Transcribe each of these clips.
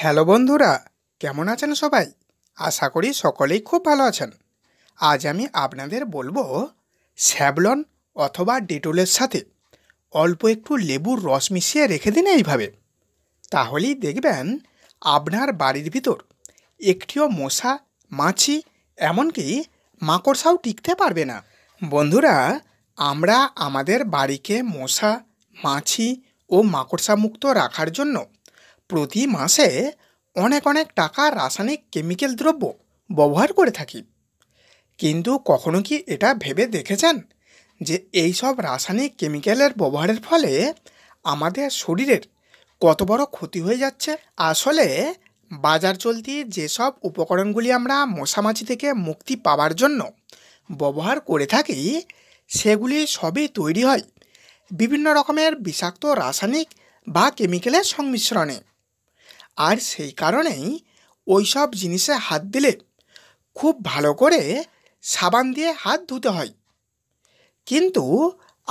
hello বন্ধুরা কেমন আছেন সবাই আশা করি সকলেই খুব ভালো আছেন আজ আমি আপনাদের বলবো স্যাবলন অথবা ডেটলের সাথে অল্প একটু লেবুর রস মিশিয়ে রেখে দিন এইভাবে তাহলেই দেখবেন আপনার বাড়ির ভিতর একটিও মশা মাছি এমনকি মাকড়সাও টিকতে পারবে না বন্ধুরা আমরা আমাদের বাড়িকে মশা মাছি ও মাকড়সা মুক্ত রাখার জন্য প্রতি মাসে অনেক অনেক টাকা রাসায়নিক কেমিক্যাল দ্রব্য ব্যবহার করে থাকি কিন্তু কখনো কি এটা ভেবে দেখেছেন যে এই সব রাসায়নিক কেমিক্যালের ব্যবহারের ফলে আমাদের শরীরের কত বড় ক্ষতি হয়ে যাচ্ছে আসলে বাজার চলতি যেসব উপকরণগুলি আমরা মশামাছি থেকে মুক্তি পাওয়ার জন্য ব্যবহার করে থাকি সেগুলি সবই তৈরি হয় বিভিন্ন রকমের বিষাক্ত রাসায়নিক বা কেমিক্যালের সংমিশ্রণে আর সেই কারণেই ওই সব জিনিসে হাত দিলে খুব ভালো করে সাবান দিয়ে হাত ধুতে হয় কিন্তু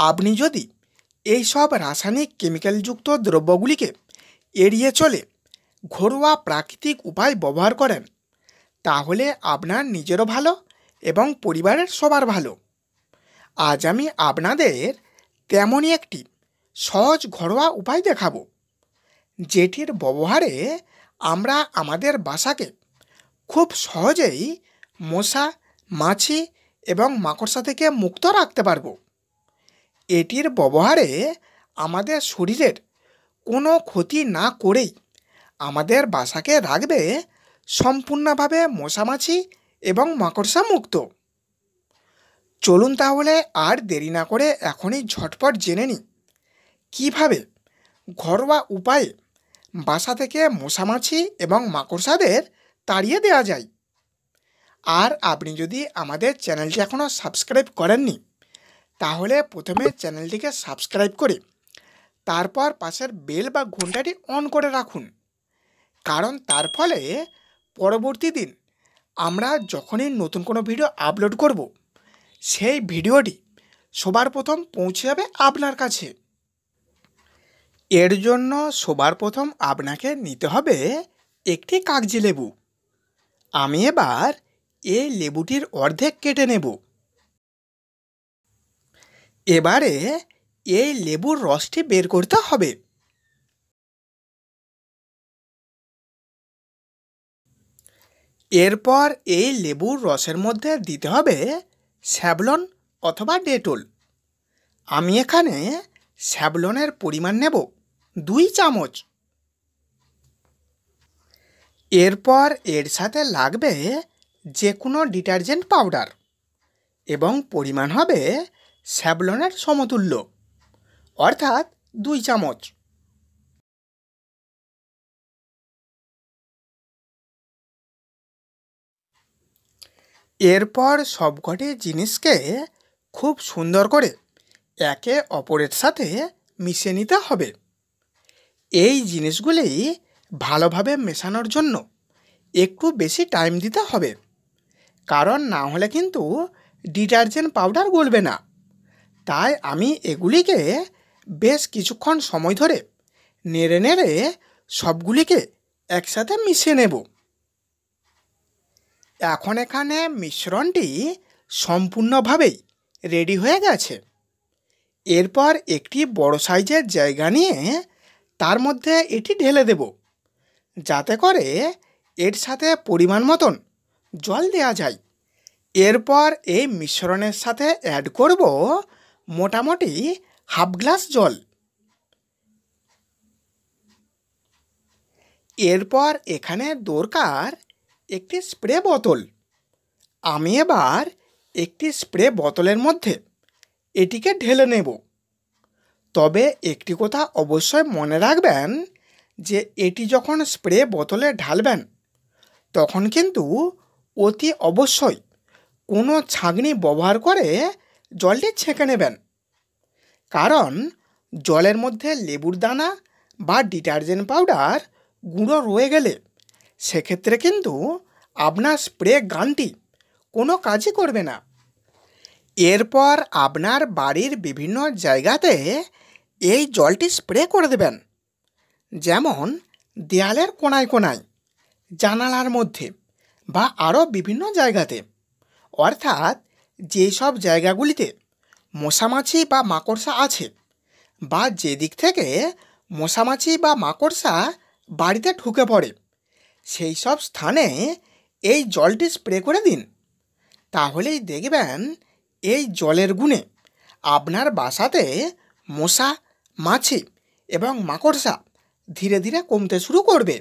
আপনি যদি এই সব রাসায়নিক কেমিক্যালযুক্ত দ্রব্যগুলিকে এড়িয়ে চলে ঘরোয়া প্রাকৃতিক উপায় ব্যবহার করেন তাহলে আপনার নিজেরও ভালো এবং পরিবারের সবার ভালো আজ আমি আপনাদের তেমনই একটি সহজ ঘরোয়া উপায় দেখাবো যেটির ব্যবহারে আমরা আমাদের বাসাকে খুব সহজেই মশা মাছি এবং মাকড়সা থেকে মুক্ত রাখতে পারব এটির ব্যবহারে আমাদের শরীরের কোনো ক্ষতি না করেই আমাদের বাসাকে রাখবে সম্পূর্ণভাবে মশামাছি এবং মাকড়সা মুক্ত চলুন তাহলে আর দেরি না করে এখনই ঝটপট জেনে নিই কীভাবে ঘরোয়া উপায়ে বাসা থেকে মশামাছি এবং মাকড়সাদের তাড়িয়ে দেওয়া যায় আর আপনি যদি আমাদের চ্যানেলটি এখনও সাবস্ক্রাইব করেননি তাহলে প্রথমে চ্যানেলটিকে সাবস্ক্রাইব করে তারপর পাশের বেল বা ঘন্টাটি অন করে রাখুন কারণ তার ফলে পরবর্তী দিন আমরা যখনই নতুন কোনো ভিডিও আপলোড করব সেই ভিডিওটি সবার প্রথম পৌঁছে যাবে আপনার কাছে এর জন্য সবার প্রথম আপনাকে নিতে হবে একটি কাগজি লেবু আমি এবার এই লেবুটির অর্ধেক কেটে নেব এবারে এই লেবুর রসটি বের করতে হবে এরপর এই লেবুর রসের মধ্যে দিতে হবে স্যাবলন অথবা ডেটল আমি এখানে স্যাবলনের পরিমাণ নেব দুই চামচ এরপর এর সাথে লাগবে যে কোনো ডিটারজেন্ট পাউডার এবং পরিমাণ হবে স্যাবলনের সমতুল্য অর্থাৎ দুই চামচ এরপর সবকটি জিনিসকে খুব সুন্দর করে একে অপরের সাথে মিশে নিতে হবে এই জিনিসগুলি ভালোভাবে মেশানোর জন্য একটু বেশি টাইম দিতে হবে কারণ না হলে কিন্তু ডিটারজেন্ট পাউডার গলবে না তাই আমি এগুলিকে বেশ কিছুক্ষণ সময় ধরে নেড়ে নেড়ে সবগুলিকে একসাথে মিশিয়ে নেব এখন এখানে মিশ্রণটি সম্পূর্ণভাবেই রেডি হয়ে গেছে এরপর একটি বড় সাইজের জায়গা নিয়ে তার মধ্যে এটি ঢেলে দেব যাতে করে এর সাথে পরিমাণ মতন জল দেওয়া যায় এরপর এই মিশ্রণের সাথে অ্যাড করব মোটামুটি হাফ গ্লাস জল এরপর এখানে দরকার একটি স্প্রে বোতল আমি এবার একটি স্প্রে বোতলের মধ্যে এটিকে ঢেলে নেব তবে একটি কথা অবশ্যই মনে রাখবেন যে এটি যখন স্প্রে বোতলে ঢালবেন তখন কিন্তু অতি অবশ্যই কোনো ছাঁকনি ব্যবহার করে জলটি ছেঁকে নেবেন কারণ জলের মধ্যে লেবুর দানা বা ডিটারজেন্ট পাউডার গুঁড়ো রয়ে গেলে সেক্ষেত্রে কিন্তু আপনার স্প্রে গানটি কোনো কাজই করবে না এরপর আপনার বাড়ির বিভিন্ন জায়গাতে এই জলটি স্প্রে করে দেবেন যেমন দেয়ালের কোনায় কোনায় জানালার মধ্যে বা আরও বিভিন্ন জায়গাতে অর্থাৎ যেই সব জায়গাগুলিতে মশামাছি বা মাকড়সা আছে বা যেদিক থেকে মশামাছি বা মাকড়সা বাড়িতে ঢুকে পড়ে সেই সব স্থানে এই জলটি স্প্রে করে দিন তাহলেই দেখবেন এই জলের গুণে আপনার বাসাতে মশা মাছি এবং মাকড়সা ধীরে ধীরে কমতে শুরু করবে